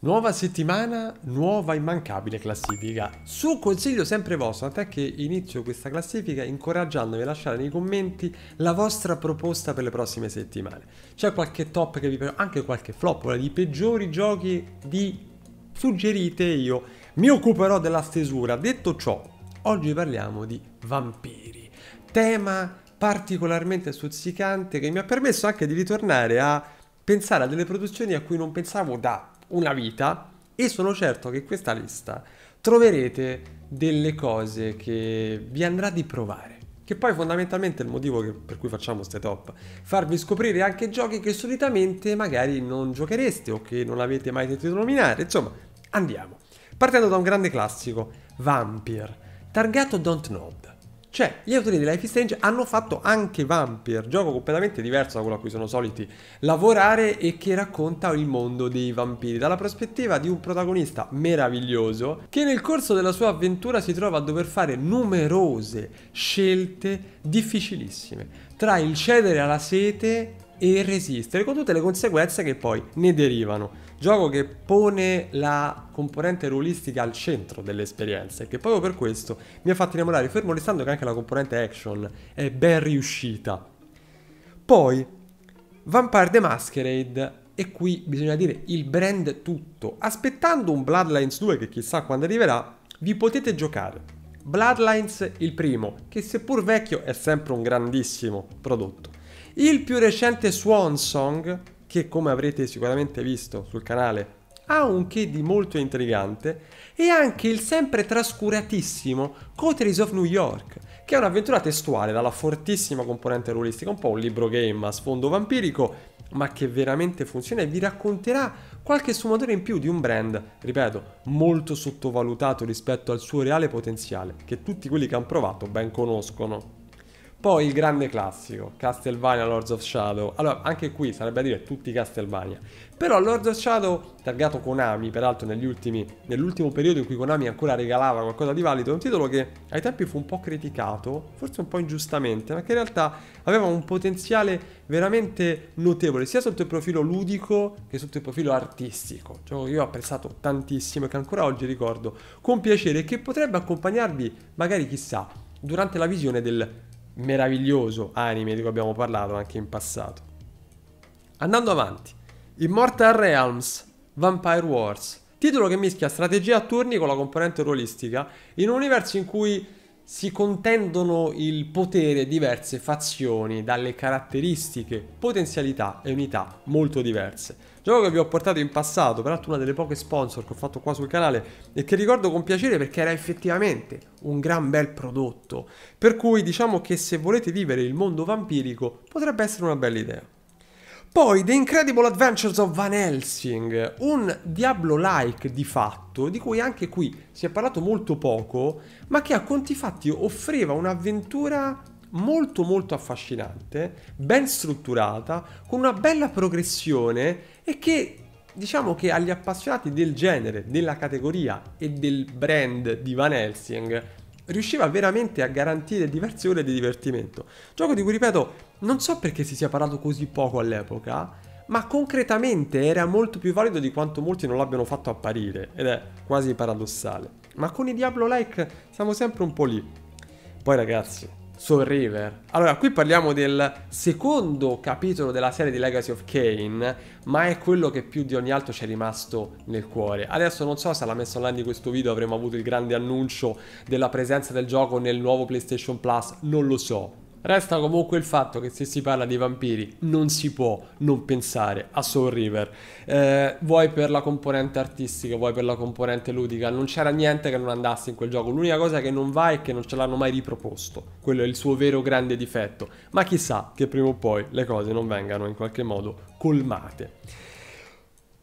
Nuova settimana, nuova immancabile classifica. Su consiglio sempre vostro, tant'è che inizio questa classifica incoraggiandovi a lasciare nei commenti la vostra proposta per le prossime settimane. C'è qualche top che vi piace, anche qualche flop, di peggiori giochi di suggerite io. Mi occuperò della stesura. Detto ciò, oggi parliamo di vampiri. Tema particolarmente stuzzicante che mi ha permesso anche di ritornare a pensare a delle produzioni a cui non pensavo da una vita e sono certo che in questa lista troverete delle cose che vi andrà di provare. Che poi fondamentalmente è il motivo che, per cui facciamo queste top. Farvi scoprire anche giochi che solitamente magari non giochereste o che non avete mai sentito nominare. Insomma, andiamo. Partendo da un grande classico, Vampire, targato Don't Dontnod. Cioè, gli autori di Life is Strange hanno fatto anche Vampire, gioco completamente diverso da quello a cui sono soliti lavorare e che racconta il mondo dei vampiri dalla prospettiva di un protagonista meraviglioso che nel corso della sua avventura si trova a dover fare numerose scelte difficilissime tra il cedere alla sete e resistere con tutte le conseguenze che poi ne derivano. Gioco che pone la componente ruolistica al centro dell'esperienza e che proprio per questo mi ha fatto innamorare, fermo restando che anche la componente action è ben riuscita. Poi, Vampire the Masquerade, e qui bisogna dire il brand tutto. Aspettando un Bloodlines 2 che chissà quando arriverà, vi potete giocare. Bloodlines il primo, che seppur vecchio è sempre un grandissimo prodotto. Il più recente Swan Song, che come avrete sicuramente visto sul canale ha un che di molto intrigante, e anche il sempre trascuratissimo Coteries of New York, che è un'avventura testuale dalla fortissima componente ruolistica, un po' un libro game a sfondo vampirico, ma che veramente funziona e vi racconterà qualche sfumatore in più di un brand, ripeto, molto sottovalutato rispetto al suo reale potenziale, che tutti quelli che hanno provato ben conoscono. Poi il grande classico, Castlevania Lords of Shadow. Allora, anche qui sarebbe a dire tutti Castlevania. Però Lords of Shadow, targato Konami, peraltro ultimi, nell'ultimo periodo in cui Konami ancora regalava qualcosa di valido, è un titolo che ai tempi fu un po' criticato, forse un po' ingiustamente, ma che in realtà aveva un potenziale veramente notevole, sia sotto il profilo ludico che sotto il profilo artistico. Gioco cioè, che io ho apprezzato tantissimo e che ancora oggi ricordo con piacere e che potrebbe accompagnarvi, magari chissà, durante la visione del meraviglioso anime di cui abbiamo parlato anche in passato. Andando avanti, Immortal Realms, Vampire Wars, titolo che mischia strategia a turni con la componente ruolistica in un universo in cui si contendono il potere diverse fazioni dalle caratteristiche, potenzialità e unità molto diverse. Gioco che vi ho portato in passato, peraltro una delle poche sponsor che ho fatto qua sul canale e che ricordo con piacere perché era effettivamente un gran bel prodotto. Per cui diciamo che se volete vivere il mondo vampirico potrebbe essere una bella idea. Poi The Incredible Adventures of Van Helsing, un Diablo-like di fatto, di cui anche qui si è parlato molto poco, ma che a conti fatti offriva un'avventura molto molto affascinante, ben strutturata, con una bella progressione e che diciamo che agli appassionati del genere, della categoria e del brand di Van Helsing riusciva veramente a garantire diverse ore di divertimento. Gioco di cui ripeto non so perché si sia parlato così poco all'epoca, ma concretamente era molto più valido di quanto molti non l'abbiano fatto apparire, ed è quasi paradossale. Ma con i Diablo-like siamo sempre un po' lì. Poi ragazzi, Soul River. Allora, qui parliamo del secondo capitolo della serie di Legacy of Kane, ma è quello che più di ogni altro ci è rimasto nel cuore. Adesso non so se alla messa online di questo video avremo avuto il grande annuncio della presenza del gioco nel nuovo PlayStation Plus, non lo so Resta comunque il fatto che se si parla di vampiri non si può non pensare a Soul River, eh, vuoi per la componente artistica, vuoi per la componente ludica, non c'era niente che non andasse in quel gioco, l'unica cosa che non va è che non ce l'hanno mai riproposto, quello è il suo vero grande difetto, ma chissà che prima o poi le cose non vengano in qualche modo colmate.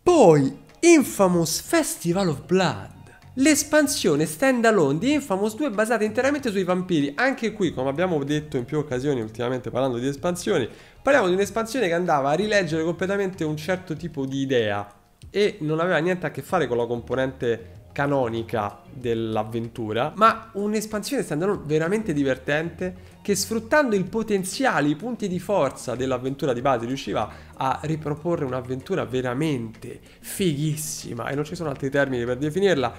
Poi, Infamous Festival of Blood l'espansione standalone di Infamous 2 basata interamente sui vampiri. Anche qui, come abbiamo detto in più occasioni ultimamente parlando di espansioni, parliamo di un'espansione che andava a rileggere completamente un certo tipo di idea e non aveva niente a che fare con la componente canonica dell'avventura, ma un'espansione standalone veramente divertente che sfruttando il potenziale, i punti di forza dell'avventura di base riusciva a riproporre un'avventura veramente fighissima e non ci sono altri termini per definirla,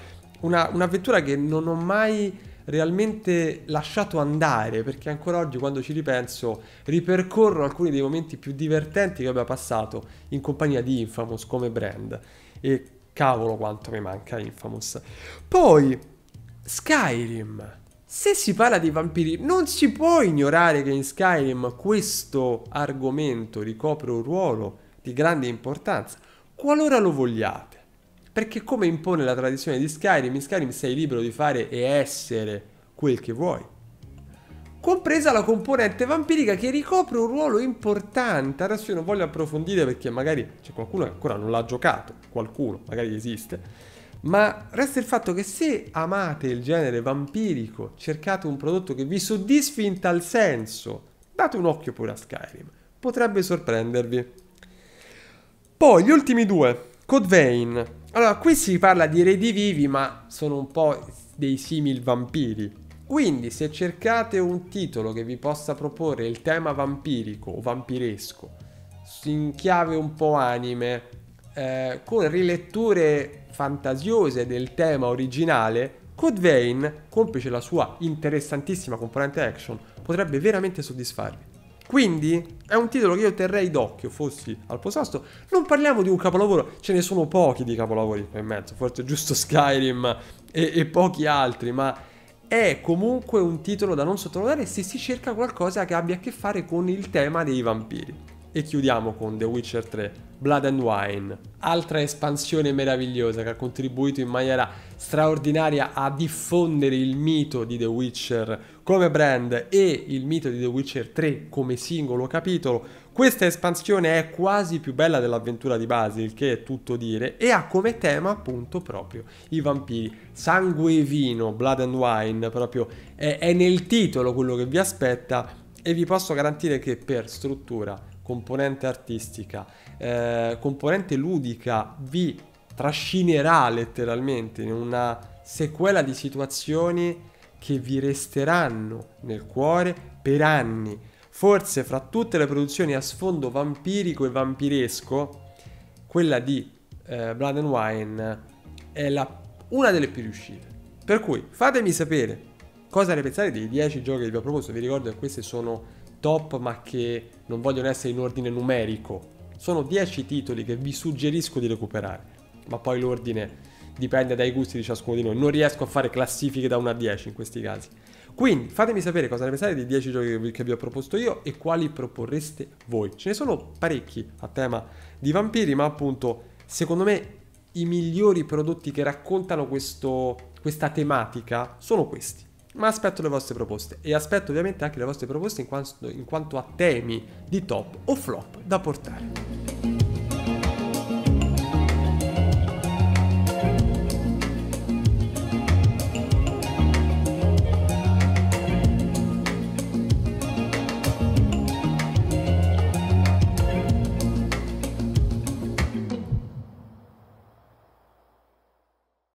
una, un'avventura che non ho mai realmente lasciato andare perché ancora oggi quando ci ripenso ripercorro alcuni dei momenti più divertenti che abbia passato in compagnia di Infamous come brand e cavolo quanto mi manca Infamous poi Skyrim se si parla di vampiri non si può ignorare che in Skyrim questo argomento ricopre un ruolo di grande importanza qualora lo vogliate perché come impone la tradizione di Skyrim, in Skyrim sei libero di fare e essere quel che vuoi. Compresa la componente vampirica che ricopre un ruolo importante. Adesso io non voglio approfondire perché magari c'è qualcuno che ancora non l'ha giocato, qualcuno, magari esiste. Ma resta il fatto che se amate il genere vampirico, cercate un prodotto che vi soddisfi in tal senso, date un occhio pure a Skyrim, potrebbe sorprendervi. Poi gli ultimi due, Code Vein. Allora, qui si parla di redivivi, ma sono un po' dei simil vampiri. Quindi, se cercate un titolo che vi possa proporre il tema vampirico o vampiresco, in chiave un po' anime, eh, con riletture fantasiose del tema originale, Code Vein, complice la sua interessantissima componente action, potrebbe veramente soddisfarvi. Quindi è un titolo che io terrei d'occhio, fossi al posasto. Non parliamo di un capolavoro, ce ne sono pochi di capolavori qua in mezzo, forse giusto Skyrim e, e pochi altri, ma è comunque un titolo da non sottovalutare se si cerca qualcosa che abbia a che fare con il tema dei vampiri. E chiudiamo con The Witcher 3, Blood and Wine, altra espansione meravigliosa che ha contribuito in maniera straordinaria a diffondere il mito di The Witcher come brand e il mito di The Witcher 3 come singolo capitolo, questa espansione è quasi più bella dell'avventura di Basil, che è tutto dire, e ha come tema appunto proprio i vampiri. Sangue e vino, Blood and Wine, proprio è, è nel titolo quello che vi aspetta e vi posso garantire che per struttura, componente artistica, eh, componente ludica vi trascinerà letteralmente in una sequela di situazioni che vi resteranno nel cuore per anni. Forse fra tutte le produzioni a sfondo vampirico e vampiresco, quella di eh, Blood and Wine è la, una delle più riuscite. Per cui fatemi sapere cosa ne pensate dei 10 giochi che vi ho proposto. Vi ricordo che questi sono top ma che non vogliono essere in ordine numerico. Sono 10 titoli che vi suggerisco di recuperare, ma poi l'ordine dipende dai gusti di ciascuno di noi. Non riesco a fare classifiche da 1 a 10 in questi casi. Quindi fatemi sapere cosa ne pensate dei 10 giochi che vi ho proposto io e quali proporreste voi. Ce ne sono parecchi a tema di vampiri, ma appunto secondo me i migliori prodotti che raccontano questo, questa tematica sono questi. Ma aspetto le vostre proposte e aspetto ovviamente anche le vostre proposte in quanto, in quanto a temi di top o flop da portare.